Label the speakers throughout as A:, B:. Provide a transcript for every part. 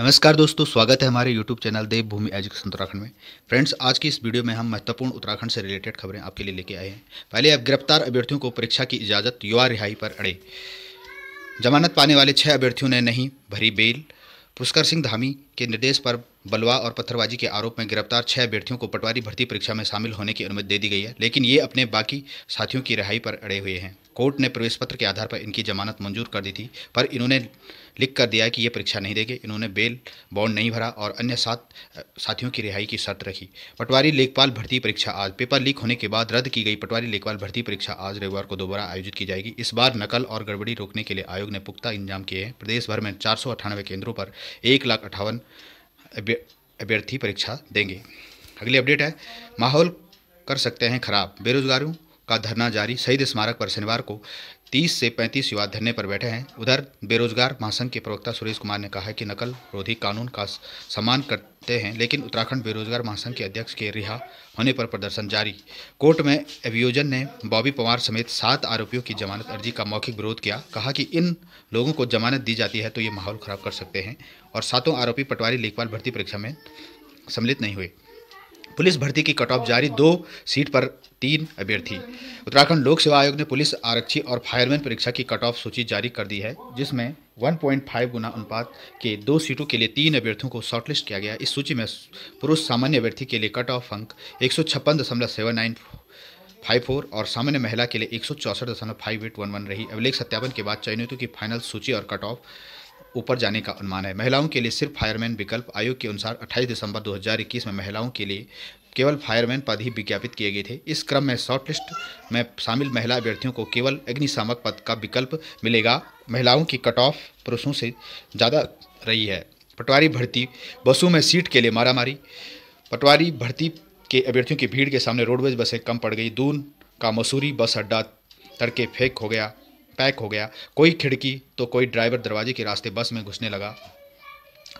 A: नमस्कार दोस्तों स्वागत है हमारे YouTube channel Devbhoomi education Uttarakhand में फ्रेंड्स आज की इस वीडियो में हम महत्वपूर्ण उत्तराखंड से रिलेटेड खबरें आपके लिए लेके आए हैं पहले अब गिरफ्तार अभ्यर्थियों को परीक्षा की इजाज़त युवा रिहाई पर अड़े जमानत पाने वाले छः अभ्यर्थियों ने नहीं भरी बेल पुष्कर सिंह धामी के निर्देश पर बलवा और पत्थरबाजी के आरोप में गिरफ्तार छह अभ्यर्थियों को पटवारी भर्ती परीक्षा में शामिल होने की अनुमति दे दी गई है लेकिन ये अपने बाकी साथियों की रिहाई पर अड़े हुए हैं कोर्ट ने प्रवेश पत्र के आधार पर इनकी जमानत मंजूर कर दी थी पर इन्होंने लिख कर दिया कि ये परीक्षा नहीं देंगे इन्होंने बेल बॉन्ड नहीं भरा और अन्य साथ साथियों की रिहाई की शर्त रखी पटवारी लेखपाल भर्ती परीक्षा आज पेपर लीक होने के बाद रद्द की गई पटवारी लेखपाल भर्ती परीक्षा आज रविवार को दोबारा आयोजित की जाएगी इस बार नकल और गड़बड़ी रोकने के लिए आयोग ने पुख्ता इंजाम किए हैं प्रदेश भर में चार केंद्रों पर एक लाख अठावन अभ्यर्थी परीक्षा देंगे अगली अपडेट है माहौल कर सकते हैं खराब बेरोजगारों का धरना जारी शहीद स्मारक पर शनिवार को 30 से 35 युवा धरने पर बैठे हैं उधर बेरोजगार महासंघ के प्रवक्ता सुरेश कुमार ने कहा कि नकल रोधी कानून का सम्मान करते हैं लेकिन उत्तराखंड बेरोजगार महासंघ के अध्यक्ष के रिहा होने पर प्रदर्शन जारी कोर्ट में अभियोजन ने बॉबी पवार समेत सात आरोपियों की जमानत अर्जी का मौखिक विरोध किया कहा कि इन लोगों को जमानत दी जाती है तो ये माहौल खराब कर सकते हैं और सातों आरोपी पटवारी लेखपाल भर्ती परीक्षा में सम्मिलित नहीं हुए पुलिस भर्ती की कट ऑफ जारी दो सीट पर तीन अभ्यर्थी उत्तराखंड लोक सेवा आयोग ने पुलिस आरक्षी और फायरमैन परीक्षा की कट ऑफ सूची जारी कर दी है जिसमें 1.5 गुना अनुपात के दो सीटों के लिए तीन अभ्यर्थियों को शॉर्टलिस्ट किया गया इस सूची में पुरुष सामान्य अभ्यर्थी के लिए कट ऑफ अंक एक फाइव फोर और सामान्य महिला के लिए एक सौ चौसठ दशमलव फाइव एट वन वन रही अभिलेख सत्यापन के बाद चयनितों की फाइनल सूची और कट ऑफ ऊपर जाने का अनुमान है महिलाओं के लिए सिर्फ फायरमैन विकल्प आयोग के अनुसार 28 दिसंबर 2021 में महिलाओं के लिए केवल फायरमैन पद ही विज्ञापित किए गए थे इस क्रम में शॉर्टलिस्ट में शामिल महिला अभ्यर्थियों को केवल अग्निशामक पद का विकल्प मिलेगा महिलाओं की कट ऑफ पुरुषों से ज़्यादा रही है पटवारी भर्ती बसों में सीट के लिए मारामारी पटवारी भर्ती के अभ्यर्थियों की भीड़ के सामने रोडवेज बसें कम पड़ गई दून का मसूरी बस अड्डा तड़के फेंक हो गया पैक हो गया कोई खिड़की तो कोई ड्राइवर दरवाजे के रास्ते बस में घुसने लगा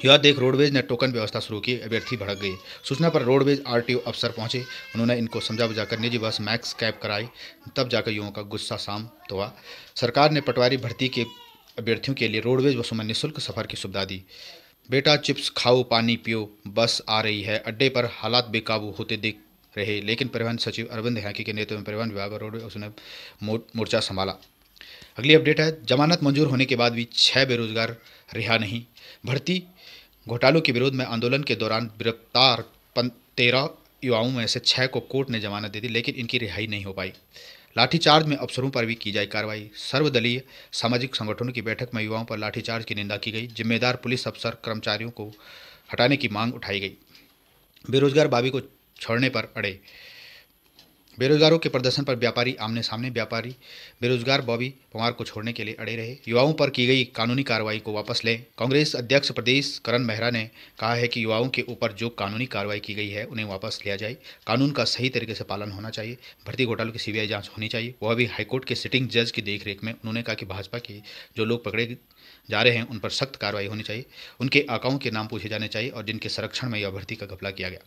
A: यह देख रोडवेज ने टोकन व्यवस्था शुरू की अभ्यर्थी भड़क गई सूचना पर रोडवेज आरटीओ अफसर पहुंचे उन्होंने इनको समझा बुझाकर निजी बस मैक्स कैब कराई तब जाकर युवाओं का गुस्सा शांत हुआ सरकार ने पटवारी भर्ती के अभ्यर्थियों के लिए रोडवेज बसों में निःशुल्क सफर की सुविधा दी बेटा चिप्स खाओ पानी पियो बस आ रही है अड्डे पर हालात बेकाबू होते दिख रहे लेकिन परिवहन सचिव अरविंद हैंकी के नेतृत्व में परिवहन विभाग और रोडवेज उसने मोर्चा संभाला अगली अपडेट है जमानत मंजूर होने के बाद भी छः बेरोजगार रिहा नहीं भर्ती घोटालों के विरोध में आंदोलन के दौरान गिरफ्तार तेरह युवाओं में से छः को कोर्ट ने जमानत दे दी लेकिन इनकी रिहाई नहीं हो पाई लाठीचार्ज में अफसरों पर भी की जाए कार्रवाई सर्वदलीय सामाजिक संगठनों की बैठक में युवाओं पर लाठीचार्ज की निंदा की गई जिम्मेदार पुलिस अफसर कर्मचारियों को हटाने की मांग उठाई गई बेरोजगार बाबी को छोड़ने पर अड़े बेरोजगारों के प्रदर्शन पर व्यापारी आमने सामने व्यापारी बेरोजगार बॉबी पवार को छोड़ने के लिए अड़े रहे युवाओं पर की गई कानूनी कार्रवाई को वापस लें कांग्रेस अध्यक्ष प्रदेश करण मेहरा ने कहा है कि युवाओं के ऊपर जो कानूनी कार्रवाई की गई है उन्हें वापस लिया जाए कानून का सही तरीके से पालन होना चाहिए भर्ती घोटालों की सीबीआई जांच होनी चाहिए वह भी हाईकोर्ट के सिटिंग जज की देखरेख में उन्होंने कहा कि भाजपा के जो लोग पकड़े जा रहे हैं उन पर सख्त कार्रवाई होनी चाहिए उनके आकाओं के नाम पूछे जाने चाहिए और जिनके संरक्षण में यह भर्ती का घपला किया गया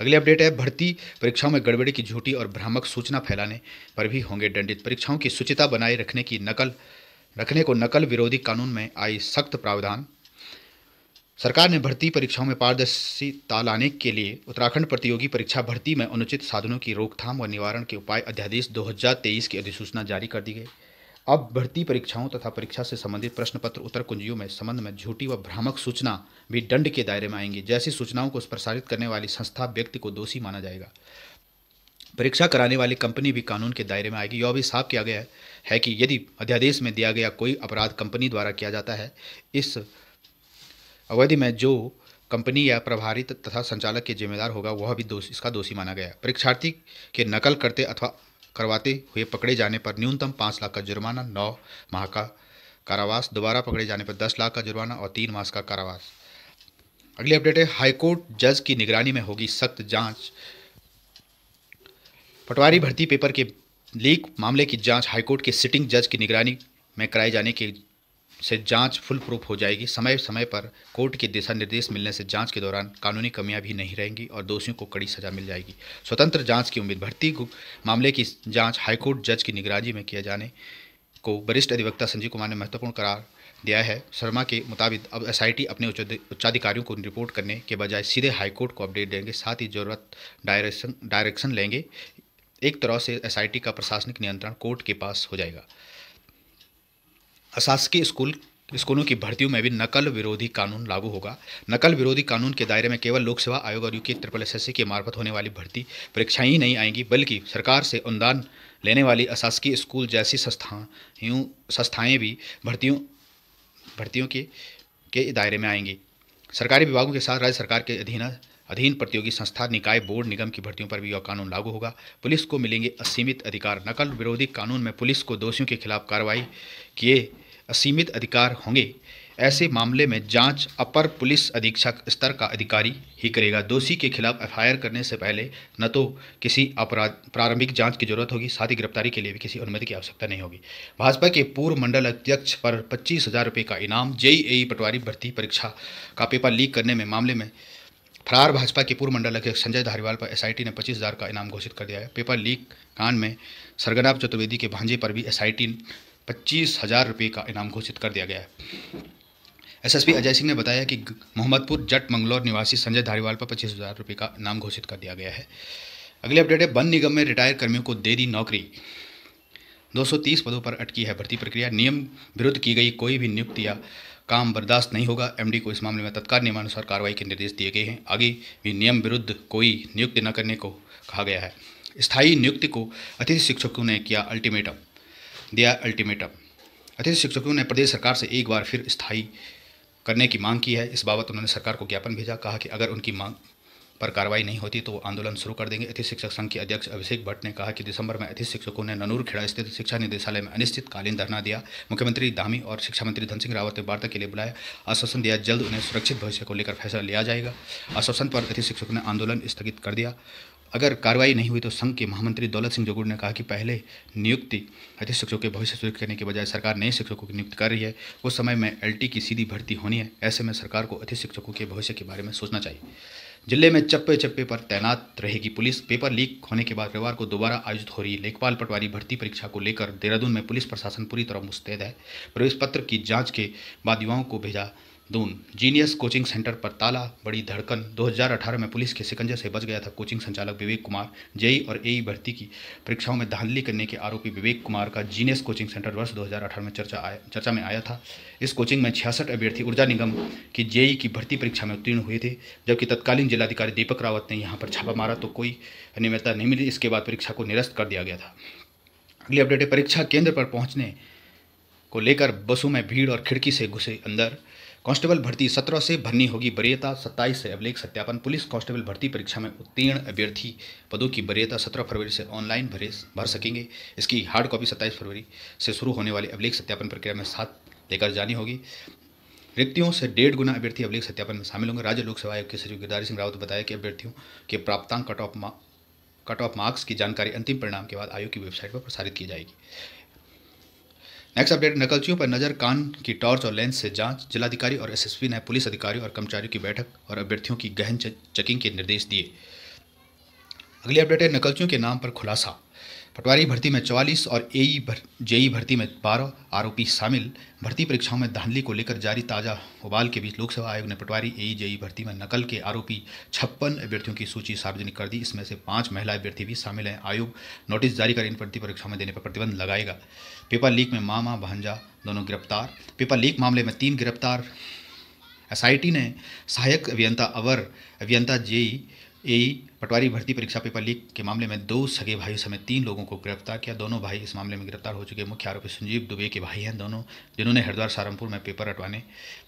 A: अगली अपडेट है भर्ती परीक्षाओं में गड़बड़ी की झूठी और भ्रामक सूचना फैलाने पर भी होंगे दंडित परीक्षाओं की सुचिता बनाए रखने की नकल रखने को नकल विरोधी कानून में आई सख्त प्रावधान सरकार ने भर्ती परीक्षाओं में पारदर्शिता लाने के लिए उत्तराखंड प्रतियोगी परीक्षा भर्ती में अनुचित साधनों की रोकथाम व निवारण के उपाय अध्यादेश 2023 की अधिसूचना जारी कर दी गई अब भर्ती परीक्षाओं तथा परीक्षा से संबंधित प्रश्न पत्र उत्तर कुंजियों में संबंध में झूठी व भ्रामक सूचना भी दंड के दायरे में आएंगी जैसी सूचनाओं को प्रसारित करने वाली संस्था व्यक्ति को दोषी माना जाएगा परीक्षा कराने वाली कंपनी भी कानून के दायरे में आएगी यह भी साफ किया गया है कि यदि अध्यादेश में दिया गया कोई अपराध कंपनी द्वारा किया जाता है इस अवधि में जो कंपनी या प्रभारी तथा संचालक के जिम्मेदार होगा वह भी दोष इसका दोषी माना गया परीक्षार्थी के नकल करते अथवा करवाते हुए पकड़े जाने पर न्यूनतम पाँच लाख का जुर्माना नौ माह का कारावास दोबारा पकड़े जाने पर दस लाख का जुर्माना और तीन माह का कारावास अगली अपडेट है हाईकोर्ट जज की निगरानी में होगी सख्त जांच पटवारी भर्ती पेपर के लीक मामले की जांच हाईकोर्ट के सिटिंग जज की निगरानी में कराए जाने की से जांच फुल प्रूफ हो जाएगी समय समय पर कोर्ट के दिशा निर्देश मिलने से जांच के दौरान कानूनी कमियां भी नहीं रहेंगी और दोषियों को कड़ी सजा मिल जाएगी स्वतंत्र जांच की उम्मीद भर्ती मामले की जांच हाईकोर्ट जज की निगरानी में किया जाने को वरिष्ठ अधिवक्ता संजीव कुमार ने महत्वपूर्ण करार दिया है शर्मा के मुताबिक अब एसआईटी अपने उच्चाधिकारियों को रिपोर्ट करने के बजाय सीधे हाईकोर्ट को अपडेट देंगे साथ ही जरूरत डायरेक्शन डायरेक्शन लेंगे एक तरह से एसआईटी का प्रशासनिक नियंत्रण कोर्ट के पास हो जाएगा अशासकीय स्कूल स्कूलों की भर्तियों में भी नकल विरोधी कानून लागू होगा नकल विरोधी कानून के दायरे में केवल लोक सेवा आयोग और यूके ट्रिपल एस के मार्फत होने वाली भर्ती परीक्षाएं ही नहीं आएंगी बल्कि सरकार से अनुदान लेने वाली अशासकीय स्कूल जैसी संस्थाओं संस्थाएँ भी भर्तियों भर्तियों के के दायरे में आएंगी सरकारी विभागों के साथ राज्य सरकार के अधीन अधीन प्रतियोगी संस्था निकाय बोर्ड निगम की भर्तियों पर भी यह कानून लागू होगा पुलिस को मिलेंगे असीमित अधिकार नकल विरोधी कानून में पुलिस को दोषियों के खिलाफ कार्रवाई किए असीमित अधिकार होंगे ऐसे मामले में जांच अपर पुलिस अधीक्षक स्तर का अधिकारी ही करेगा दोषी के खिलाफ एफ करने से पहले न तो किसी अपराध प्रारंभिक जांच की जरूरत होगी साथ ही गिरफ्तारी के लिए भी किसी अनुमति की आवश्यकता नहीं होगी भाजपा के पूर्व मंडल अध्यक्ष पर पच्चीस हज़ार रुपये का इनाम जेईई पटवारी भर्ती परीक्षा का पेपर लीक करने में मामले में फरार भाजपा के पूर्व मंडल अध्यक्ष संजय धारीवाल पर एस ने पच्चीस हज़ार का इनाम घोषित कर दिया है पेपर लीक कांड में सरगना चतुर्वेदी के भांजे पर भी एस पच्चीस हज़ार रुपये का इनाम घोषित कर दिया गया है एसएसपी अजय सिंह ने बताया कि मोहम्मदपुर जट मंगलौर निवासी संजय धारीवाल पर पच्चीस हज़ार रुपये का इनाम घोषित कर दिया गया है अगली अपडेट है वन निगम में रिटायर कर्मियों को दे दी नौकरी 230 पदों पर अटकी है भर्ती प्रक्रिया नियम विरुद्ध की गई कोई भी नियुक्ति या काम बर्दाश्त नहीं होगा एमडी को इस मामले में तत्काल नियमानुसार कार्रवाई के निर्देश दिए गए हैं आगे भी नियम विरुद्ध कोई नियुक्ति न करने को कहा गया है स्थायी नियुक्ति को अतिथि शिक्षकों ने किया अल्टीमेटम दिया अल्टीमेटम अतिथि शिक्षकों ने प्रदेश सरकार से एक बार फिर स्थायी करने की मांग की है इस बाबत उन्होंने सरकार को ज्ञापन भेजा कहा कि अगर उनकी मांग पर कार्रवाई नहीं होती तो वो आंदोलन शुरू कर देंगे अतिथि शिक्षक संघ के अध्यक्ष अभिषेक भट्ट ने कहा कि दिसंबर में अतिथि शिक्षकों ने ननूर खेड़ा स्थित शिक्षा निदेशालय में अनिश्चितकालीन धरना दिया मुख्यमंत्री धामी और शिक्षा मंत्री धन सिंह रावत ने वार्ता के लिए बुलाया आश्वासन दिया जल्द उन्हें सुरक्षित भविष्य को लेकर फैसला लिया जाएगा आश्वासन पर अतिथि शिक्षकों ने आंदोलन स्थगित कर दिया अगर कार्रवाई नहीं हुई तो संघ के महामंत्री दौलत सिंह जोगुड़ ने कहा कि पहले नियुक्ति अतिथि शिक्षकों के भविष्य सुरक्षित करने के बजाय सरकार नए शिक्षकों की नियुक्ति कर रही है उस समय में एलटी की सीधी भर्ती होनी है ऐसे में सरकार को अतिथि शिक्षकों के भविष्य के बारे में सोचना चाहिए जिले में चप्पे चप्पे पर तैनात रहेगी पुलिस पेपर लीक होने के बाद रविवार को दोबारा आयोजित हो रही लेखपाल पटवारी भर्ती परीक्षा को लेकर देहरादून में पुलिस प्रशासन पूरी तरह मुस्तैद है प्रवेश पत्र की जाँच के बाद युवाओं को भेजा दून जीनियस कोचिंग सेंटर पर ताला बड़ी धड़कन 2018 में पुलिस के सिकंजे से बच गया था कोचिंग संचालक विवेक कुमार जेई और एई भर्ती की परीक्षाओं में धांधली करने के आरोपी विवेक कुमार का जीनियस कोचिंग सेंटर वर्ष 2018 में चर्चा आया चर्चा में आया था इस कोचिंग में छियासठ अभ्यर्थी ऊर्जा निगम की जेई की भर्ती परीक्षा में उत्तीर्ण हुए थे जबकि तत्कालीन जिलाधिकारी दीपक रावत ने यहाँ पर छापा मारा तो कोई अनियमितता नहीं मिली इसके बाद परीक्षा को निरस्त कर दिया गया था अगली अपडेट परीक्षा केंद्र पर पहुँचने को लेकर बसों में भीड़ और खिड़की से घुसे अंदर कांस्टेबल भर्ती सत्रह से भरनी होगी वरीयता सत्ताईस से अभिलेख सत्यापन पुलिस कांस्टेबल भर्ती परीक्षा में उत्तीर्ण अभ्यर्थी पदों की वरीयता सत्रह फरवरी से ऑनलाइन भरे भर सकेंगे इसकी हार्ड कॉपी सत्ताईस फरवरी से शुरू होने वाली अभिलेख सत्यापन प्रक्रिया में साथ लेकर जानी होगी रिक्तियों से डेढ़ गुना अभ्यर्थी अभिलेख सत्यापन में शामिल होंगे राज्य लोक सेवा आयोग के सचिव गिरधारी सिंह रावत बताया कि अभ्यर्थियों के प्राप्तांक cut off cut off marks की जानकारी अंतिम परिणाम के बाद आयोग की वेबसाइट पर प्रसारित की जाएगी नेक्स्ट अपडेट नकलचियों पर नजर कान की टॉर्च और लेंस से जांच जिलाधिकारी और एसएसपी ने पुलिस अधिकारियों और कर्मचारियों की बैठक और अभ्यर्थियों की गहन चेकिंग के निर्देश दिए अगली अपडेट है नकलचियों के नाम पर खुलासा पटवारी भर्ती में 44 और एई e भर, जेई e भर्ती में 12 आरोपी शामिल भर्ती परीक्षाओं में धांधली को लेकर जारी ताज़ा उबाल के बीच लोकसभा आयोग ने पटवारी एई जेई e, भर्ती में नकल के आरोपी छप्पन अभ्यर्थियों की सूची सार्वजनिक कर दी इसमें से पांच महिला अभ्यर्थी भी शामिल हैं आयोग नोटिस जारी कर इन भर्ती परीक्षाओं में देने पर प्रतिबंध लगाएगा पेपर लीक में मामा भांजा दोनों गिरफ्तार पेपर लीक मामले में तीन गिरफ्तार एसआईटी ने सहायक अभियंता अवर अभियंता जेई एई पटवारी भर्ती परीक्षा पेपर लीक के मामले में दो सगे भाइयों समेत तीन लोगों को गिरफ्तार किया दोनों भाई इस मामले में गिरफ्तार हो चुके मुख्य आरोपी संजीव दुबे के भाई हैं दोनों जिन्होंने हरिद्वार सहारनपुर में पेपर हटवाने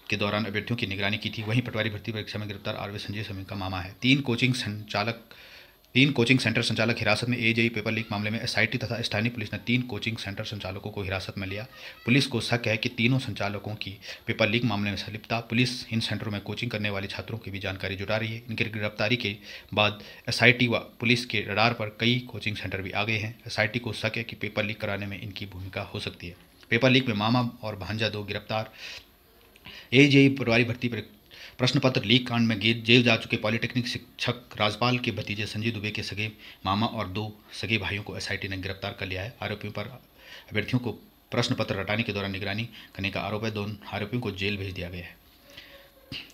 A: के दौरान अभ्यर्थियों की निगरानी की थी वहीं पटवारी भर्ती परीक्षा में गिरफ्तार आरवी संजीव समीर का मामा है तीन कोचिंग संचालक तीन कोचिंग सेंटर संचालक हिरासत में एजेई पेपर लीक मामले में एसआईटी तथा स्थानीय पुलिस ने तीन कोचिंग सेंटर संचालकों को हिरासत में लिया पुलिस को शक है कि तीनों संचालकों की पेपर लीक मामले में संलिप्तता पुलिस इन सेंटरों में कोचिंग करने वाले छात्रों की भी जानकारी जुटा रही है इनकी गिरफ्तारी के बाद एस व पुलिस के रडार पर कई कोचिंग सेंटर भी आ गए हैं एस को शक है कि पेपर लीक कराने में इनकी भूमिका हो सकती है पेपर लीक में मामा और भांजा दो गिरफ्तार एजेई पटवारी भर्ती प्रश्न पत्र लीक कांड में जेल जा चुके पॉलिटेक्निक शिक्षक राजपाल के भतीजे संजय दुबे के सगे मामा और दो सगे भाइयों को एसआईटी ने गिरफ्तार कर लिया है आरोपियों पर अभ्यर्थियों को प्रश्न पत्र हटाने के दौरान निगरानी करने का आरोप है दोनों आरोपियों को जेल भेज दिया गया है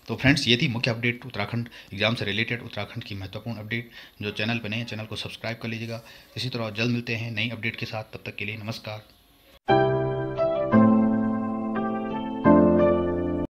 A: तो फ्रेंड्स ये थी मुख्य अपडेट उत्तराखंड एग्जाम से रिलेटेड उत्तराखंड की महत्वपूर्ण अपडेट जो चैनल पर नए चैनल को सब्सक्राइब कर लीजिएगा इसी तरह जल्द मिलते हैं नई अपडेट के साथ तब तक के लिए नमस्कार